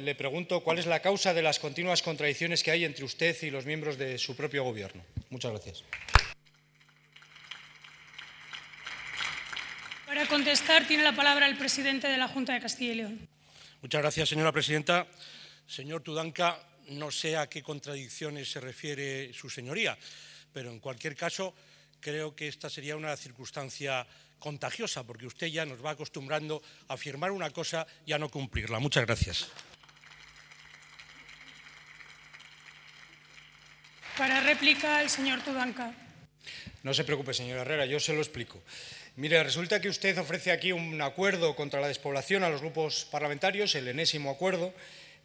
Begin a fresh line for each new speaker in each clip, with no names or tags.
Le pregunto cuál es la causa de las continuas contradicciones que hay entre usted y los miembros de su propio gobierno. Muchas gracias.
Para contestar tiene la palabra el presidente de la Junta de Castilla y León. Muchas gracias, señora presidenta. Señor Tudanca, no sé a qué contradicciones se refiere su señoría, pero en cualquier caso creo que esta sería una circunstancia contagiosa, porque usted ya nos va acostumbrando a afirmar una cosa y a no cumplirla. Muchas gracias.
Para réplica, el señor Tudanca. No se preocupe, señora Herrera, yo se lo explico. Mire, resulta que usted ofrece aquí un acuerdo contra la despoblación a los grupos parlamentarios, el enésimo acuerdo,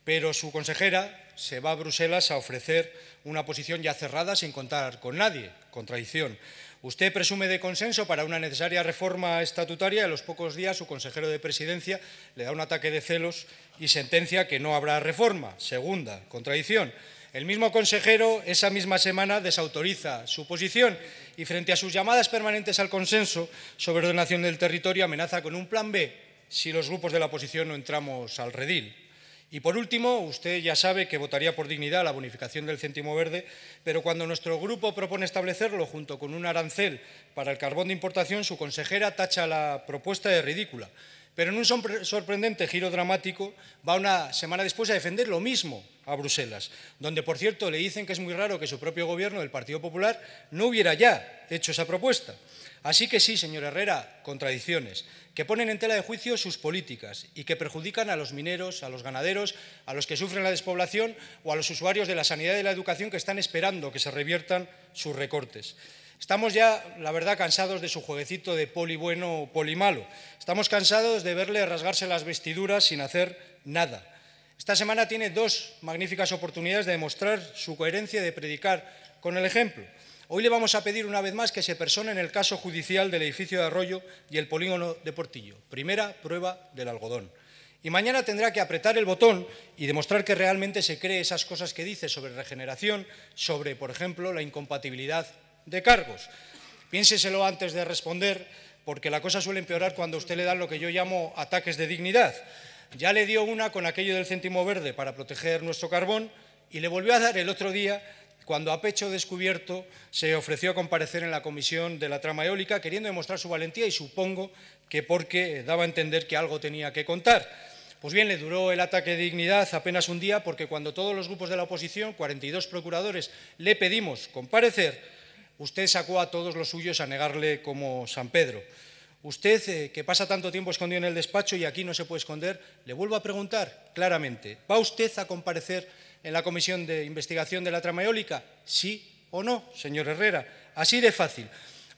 pero su consejera se va a Bruselas a ofrecer una posición ya cerrada sin contar con nadie. Contradicción. Usted presume de consenso para una necesaria reforma estatutaria. y A los pocos días, su consejero de presidencia le da un ataque de celos y sentencia que no habrá reforma. Segunda, contradicción. El mismo consejero esa misma semana desautoriza su posición y frente a sus llamadas permanentes al consenso sobre ordenación del territorio amenaza con un plan B si los grupos de la oposición no entramos al redil. Y por último, usted ya sabe que votaría por dignidad la bonificación del céntimo verde, pero cuando nuestro grupo propone establecerlo junto con un arancel para el carbón de importación, su consejera tacha la propuesta de ridícula pero en un sorprendente giro dramático va una semana después a defender lo mismo a Bruselas, donde por cierto le dicen que es muy raro que su propio gobierno, el Partido Popular, no hubiera ya hecho esa propuesta. Así que sí, señor Herrera, contradicciones, que ponen en tela de juicio sus políticas y que perjudican a los mineros, a los ganaderos, a los que sufren la despoblación o a los usuarios de la sanidad y de la educación que están esperando que se reviertan sus recortes. Estamos ya, la verdad, cansados de su jueguecito de poli bueno o poli malo. Estamos cansados de verle rasgarse las vestiduras sin hacer nada. Esta semana tiene dos magníficas oportunidades de demostrar su coherencia y de predicar con el ejemplo. Hoy le vamos a pedir una vez más que se persone en el caso judicial del edificio de Arroyo y el polígono de Portillo. Primera prueba del algodón. Y mañana tendrá que apretar el botón y demostrar que realmente se cree esas cosas que dice sobre regeneración, sobre, por ejemplo, la incompatibilidad de cargos. Piénseselo antes de responder, porque la cosa suele empeorar cuando usted le dan lo que yo llamo ataques de dignidad. Ya le dio una con aquello del céntimo verde para proteger nuestro carbón y le volvió a dar el otro día cuando a pecho descubierto se ofreció a comparecer en la comisión de la trama eólica queriendo demostrar su valentía y supongo que porque daba a entender que algo tenía que contar. Pues bien, le duró el ataque de dignidad apenas un día porque cuando todos los grupos de la oposición, 42 procuradores, le pedimos comparecer, Usted sacó a todos los suyos a negarle como San Pedro. Usted, eh, que pasa tanto tiempo escondido en el despacho y aquí no se puede esconder, le vuelvo a preguntar claramente, ¿va usted a comparecer en la comisión de investigación de la trama eólica? ¿Sí o no, señor Herrera? Así de fácil.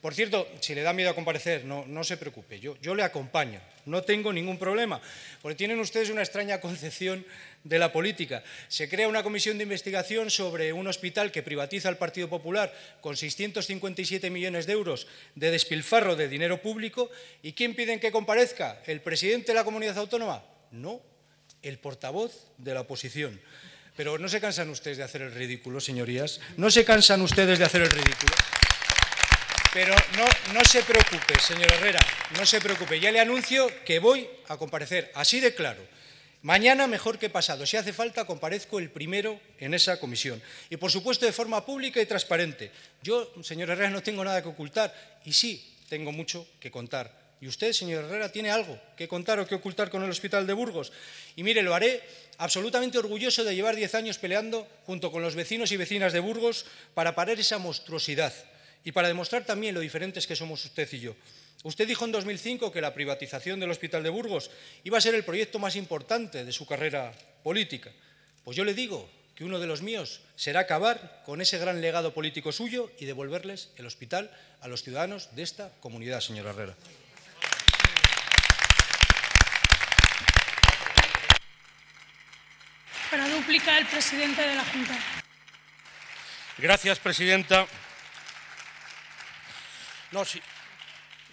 Por cierto, si le da miedo a comparecer, no, no se preocupe, yo, le acompaño, no tengo ningún problema, porque tienen ustedes una extraña concepción de la política. Se crea una comisión de investigación sobre un hospital que privatiza el Partido Popular con 657 millones de euros de despilfarro de dinero público. ¿Y quién piden que comparezca? ¿El presidente de la comunidad autónoma? No, el portavoz de la oposición. Pero no se cansan ustedes de hacer el ridículo, señorías. No se cansan ustedes de hacer el ridículo. Pero no, no se preocupe, señor Herrera, no se preocupe. Ya le anuncio que voy a comparecer, así de claro. Mañana mejor que pasado. Si hace falta, comparezco el primero en esa comisión. Y, por supuesto, de forma pública y transparente. Yo, señor Herrera, no tengo nada que ocultar y sí tengo mucho que contar. Y usted, señor Herrera, tiene algo que contar o que ocultar con el Hospital de Burgos. Y mire, lo haré absolutamente orgulloso de llevar diez años peleando junto con los vecinos y vecinas de Burgos para parar esa monstruosidad y para demostrar también lo diferentes que somos usted y yo. Usted dijo en 2005 que la privatización del Hospital de Burgos iba a ser el proyecto más importante de su carrera política. Pues yo le digo que uno de los míos será acabar con ese gran legado político suyo y devolverles el hospital a los ciudadanos de esta comunidad, señora Herrera. Para duplicar el presidente de la Junta.
Gracias, presidenta. No, si,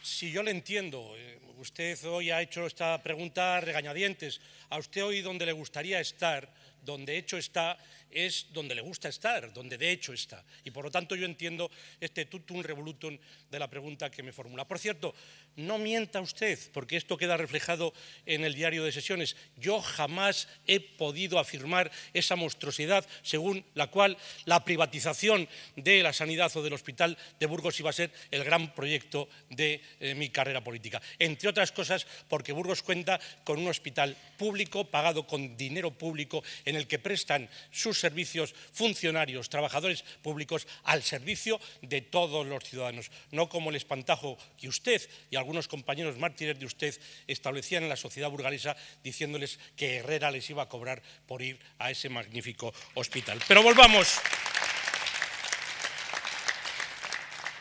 si yo le entiendo, eh, usted hoy ha hecho esta pregunta regañadientes. A usted hoy donde le gustaría estar donde hecho está es donde le gusta estar, donde de hecho está. Y por lo tanto yo entiendo este tutum revolutum de la pregunta que me formula. Por cierto, no mienta usted, porque esto queda reflejado en el diario de sesiones. Yo jamás he podido afirmar esa monstruosidad según la cual la privatización de la sanidad o del hospital de Burgos iba a ser el gran proyecto de eh, mi carrera política. Entre otras cosas, porque Burgos cuenta con un hospital público, pagado con dinero público, en en el que prestan sus servicios funcionarios, trabajadores públicos al servicio de todos los ciudadanos, no como el espantajo que usted y algunos compañeros mártires de usted establecían en la sociedad burgalesa diciéndoles que Herrera les iba a cobrar por ir a ese magnífico hospital. Pero volvamos.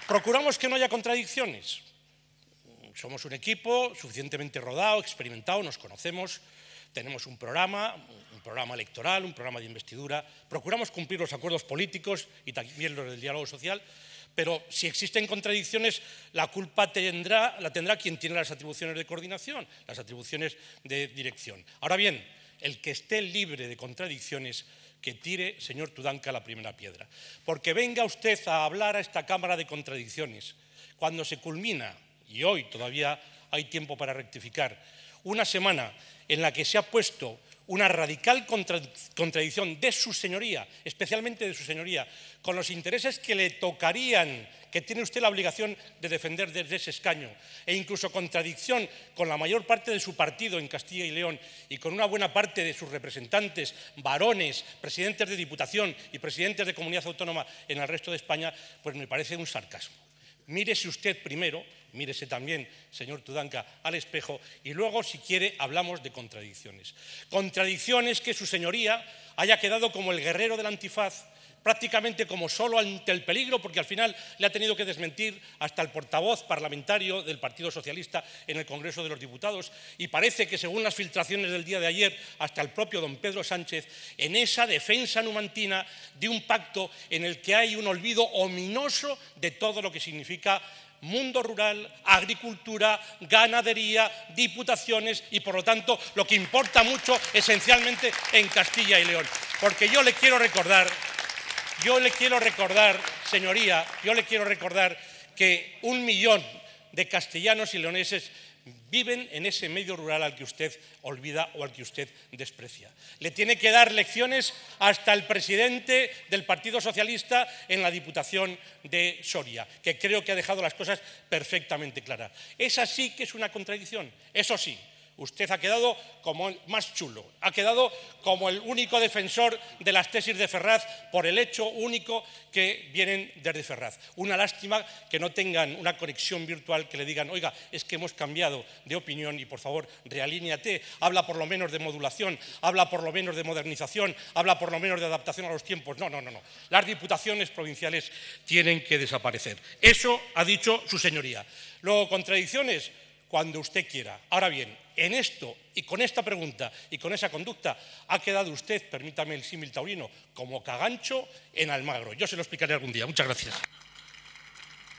Procuramos que no haya contradicciones. Somos un equipo suficientemente rodado, experimentado, nos conocemos, tenemos un programa, un programa electoral, un programa de investidura, procuramos cumplir los acuerdos políticos y también los del diálogo social, pero si existen contradicciones, la culpa la tendrá quien tiene las atribuciones de coordinación, las atribuciones de dirección. Ahora bien, el que esté libre de contradicciones, que tire, señor Tudanca, la primera piedra. Porque venga usted a hablar a esta Cámara de contradicciones, cuando se culmina, y hoy todavía hay tiempo para rectificar, una semana en la que se ha puesto una radical contradicción de su señoría, especialmente de su señoría, con los intereses que le tocarían, que tiene usted la obligación de defender desde ese escaño, e incluso contradicción con la mayor parte de su partido en Castilla y León y con una buena parte de sus representantes, varones, presidentes de diputación y presidentes de comunidad autónoma en el resto de España, pues me parece un sarcasmo. Mírese usted primero mírese también, señor Tudanca, al espejo y luego, si quiere, hablamos de contradicciones. Contradicciones que su señoría haya quedado como el guerrero del antifaz, prácticamente como solo ante el peligro, porque al final le ha tenido que desmentir hasta el portavoz parlamentario del Partido Socialista en el Congreso de los Diputados, y parece que, según las filtraciones del día de ayer, hasta el propio don Pedro Sánchez, en esa defensa numantina de un pacto en el que hay un olvido ominoso de todo lo que significa mundo rural, agricultura, ganadería, diputaciones y por lo tanto lo que importa mucho esencialmente en Castilla y León. Porque yo le quiero recordar, yo le quiero recordar, señoría, yo le quiero recordar que un millón de castellanos y leoneses viven en ese medio rural al que usted olvida o al que usted desprecia. Le tiene que dar lecciones hasta el presidente del Partido Socialista en la Diputación de Soria, que creo que ha dejado las cosas perfectamente claras. Esa sí que es una contradicción. Eso sí, Usted ha quedado como el más chulo, ha quedado como el único defensor de las tesis de Ferraz por el hecho único que vienen desde Ferraz. Una lástima que no tengan una conexión virtual que le digan, oiga, es que hemos cambiado de opinión y por favor realíneate, habla por lo menos de modulación, habla por lo menos de modernización, habla por lo menos de adaptación a los tiempos. No, no, no, no. Las diputaciones provinciales tienen que desaparecer. Eso ha dicho su señoría. Luego, contradicciones, cuando usted quiera. Ahora bien, en esto y con esta pregunta y con esa conducta ha quedado usted, permítame el símil taurino, como cagancho en Almagro. Yo se lo explicaré algún día. Muchas gracias.